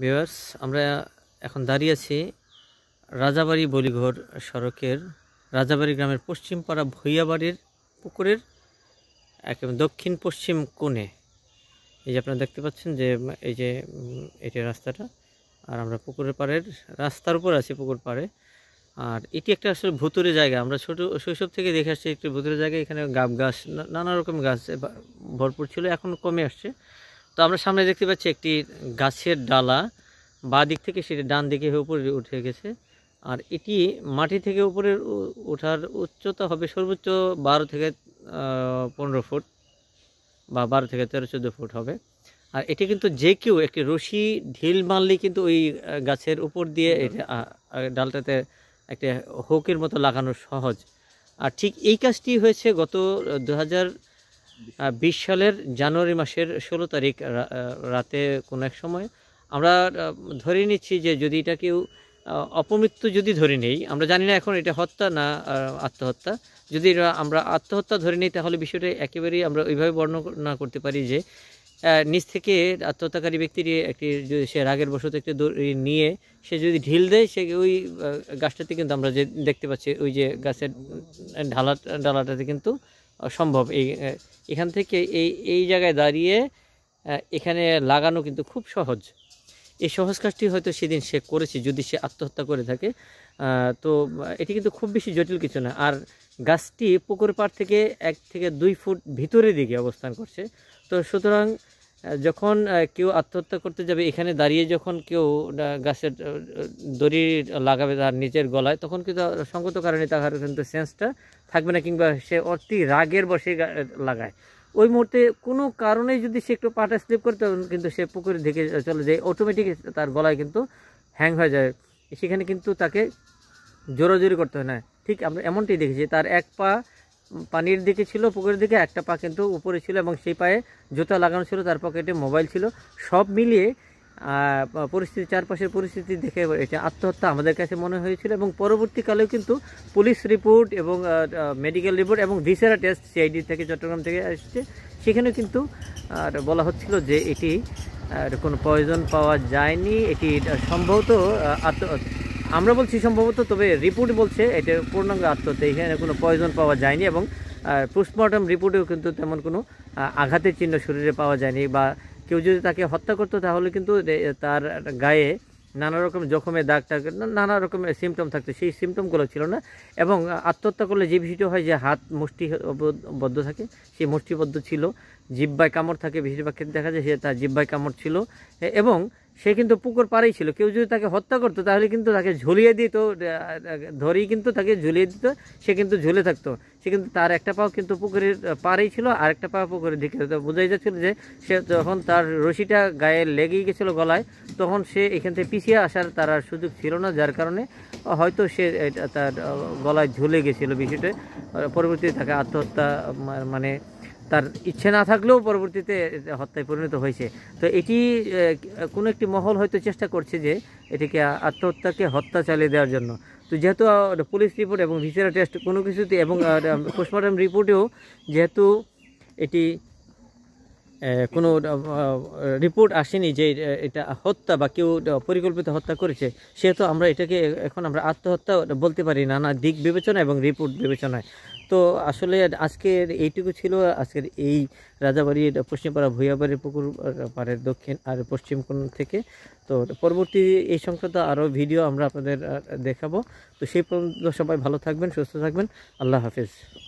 viewers আমরা এখন দাঁড়িয়ে আছি রাজাবাড়ি বলিঘর সড়কের রাজাবাড়ি গ্রামের পশ্চিম পাড়া ভৈয়াবাড়ির পুকুরের একদম দক্ষিণ পশ্চিম কোণে এই যে আপনারা দেখতে পাচ্ছেন যে এই যে এটি রাস্তাটা আর আমরা পুকুরের পাড়ের রাস্তার উপর আছি পুকুর পাড়ে আর এটি একটা আসলে ভুতুরে জায়গা আমরা ছোটো শৈশব থেকে দেখে আসছি একটি ভুতুরে জায়গা এখানে গাব গাছ নানা রকম গাছ ভরপুর ছিল এখন কমে আসছে তো আমরা সামনে দেখতে পাচ্ছি একটি গাছের ডালা বা দিক থেকে সেটি ডান দিকে উপরে উঠে গেছে আর এটি মাটি থেকে উপরে ওঠার উচ্চতা হবে সর্বোচ্চ বারো থেকে পনেরো ফুট বা বারো থেকে তেরো চোদ্দো ফুট হবে আর এটি কিন্তু যে কেউ একটি রশি ঢিল মারলেই কিন্তু ওই গাছের উপর দিয়ে এটা ডালটাতে একটা হোকের মতো লাগানো সহজ আর ঠিক এই কাজটি হয়েছে গত দু বিশ সালের জানুয়ারি মাসের ষোলো তারিখ রাতে কোনো এক সময় আমরা ধরে নিচ্ছি যে যদি এটা কেউ অপমৃত্যু যদি ধরে নেই আমরা জানি না এখন এটা হত্যা না আত্মহত্যা যদি আমরা আত্মহত্যা ধরে নিই তাহলে বিষয়টা একেবারেই আমরা ওইভাবে বর্ণনা করতে পারি যে নিচ থেকে আত্মহত্যাকারী ব্যক্তির একটি যদি সে রাগের বশত একটি দড়ি নিয়ে সে যদি ঢিল দেয় সে ওই গাছটাতে কিন্তু আমরা যে দেখতে পাচ্ছি ওই যে গাছের ঢালা ডালাটাতে কিন্তু সম্ভব এই এখান থেকে এই এই জায়গায় দাঁড়িয়ে এখানে লাগানো কিন্তু খুব সহজ এই সহজ কাজটি হয়তো সেদিন সে করেছে যদি সে আত্মহত্যা করে থাকে তো এটি কিন্তু খুব বেশি জটিল কিছু না আর গাছটি পুকুর পাড় থেকে এক থেকে দুই ফুট ভিতরের দিকে অবস্থান করছে তো সুতরাং যখন কেউ আত্মহত্যা করতে যাবে এখানে দাঁড়িয়ে যখন কেউ গাছের দড়ি লাগাবে তার নিজের গলায় তখন কিন্তু সঙ্গত কারণে তার কিন্তু সেন্সটা থাকবে না কিংবা সে অতি রাগের বসে লাগায় ওই মুহূর্তে কোনো কারণে যদি সে একটু পাটা স্লিপ করে তখন কিন্তু সে পুকুরের দিকে চলে যায় অটোমেটিক তার গলায় কিন্তু হ্যাং হয়ে যায় সেখানে কিন্তু তাকে জোরাজোরি করতে হয় না ঠিক আমরা এমনটি দেখেছি তার এক পা পানির দিকে ছিল পুকুরের দিকে একটা পা কিন্তু উপরে ছিল এবং সেই পায়ে জুতা লাগানো ছিল তার পকেটে মোবাইল ছিল সব মিলিয়ে পরিস্থিতি চারপাশের পরিস্থিতি দেখে এটা আত্মহত্যা আমাদের কাছে মনে হয়েছিল এবং পরবর্তীকালেও কিন্তু পুলিশ রিপোর্ট এবং মেডিকেল রিপোর্ট এবং ভিসেরা টেস্ট সিআইডি থেকে চট্টগ্রাম থেকে আসছে সেখানে কিন্তু বলা হচ্ছিল যে এটি কোনো প্রয়োজন পাওয়া যায়নি এটি সম্ভবত আত্ম আমরা বলছি সম্ভবত তবে রিপোর্ট বলছে এটা পূর্ণাঙ্গ আত্মহত্যা এখানে কোনো পয়জন পাওয়া যায়নি এবং পোস্টমর্টম রিপোর্টেও কিন্তু তেমন কোনো আঘাতের চিহ্ন শরীরে পাওয়া যায়নি বা কেউ যদি তাকে হত্যা করতো তাহলে কিন্তু তার গায়ে নানা রকম জখমের দাগ টাগ নানা রকমের সিমটম থাকতো সেই সিমটমগুলো ছিল না এবং আত্মহত্যা করলে যে বিষয়টা হয় যে হাত মুষ্টি বদ্ধ থাকে সেই মুষ্টিবদ্ধ ছিল জিব্বায় কামড় থাকে বেশিরভাগ ক্ষেত্রে দেখা যায় সে তার জিব্বায় কামড় ছিল এবং সে কিন্তু পুকুর পারেই ছিল কেউ যদি তাকে হত্যা করতো তাহলে কিন্তু তাকে ঝুলিয়ে দিত ধরেই কিন্তু তাকে ঝুলিয়ে দিত সে কিন্তু ঝুলে থাকতো সে কিন্তু তার একটা পাও কিন্তু পুকুরের পাড়েই ছিল আর একটা পা পুকুরের দিকে তো বোঝাই যাচ্ছিল যে সে যখন তার রশিটা গায়ে লেগেই গেছিলো গলায় তখন সে এখান থেকে পিছিয়ে আসার তার আর সুযোগ ছিল না যার কারণে হয়তো সে তার গলায় ঝুলে গেছিলো বিষয়টা পরবর্তীতে তাকে আত্মহত্যা মানে তার ইচ্ছে না থাকলেও পরবর্তীতে হত্যায় পরিণত হয়েছে তো এটি কোনো একটি মহল হয়তো চেষ্টা করছে যে এটিকে আত্মহত্যাকে হত্যা চালিয়ে দেওয়ার জন্য তো যেহেতু পুলিশ রিপোর্ট এবং ভিসেরা টেস্ট কোনো কিছুতে এবং পোস্টমর্টম রিপোর্টেও যেহেতু এটি কোনো রিপোর্ট আসেনি যে এটা হত্যা বা কেউ পরিকল্পিত হত্যা করেছে সেহেতু আমরা এটাকে এখন আমরা আত্মহত্যা বলতে পারি নানা দিক বিবেচনা এবং রিপোর্ট বিবেচনায় তো আসলে আজকের এইটুকু ছিল আজকের এই রাজাবাড়ির পশ্চিমপাড়া ভূয়াবাড়ির পুকুর পাড়ের দক্ষিণ আর পশ্চিম কোন থেকে তো পরবর্তী এই সংক্রান্ত আরও ভিডিও আমরা আপনাদের দেখাবো তো সেই পর্যন্ত সবাই ভালো থাকবেন সুস্থ থাকবেন আল্লাহ হাফিজ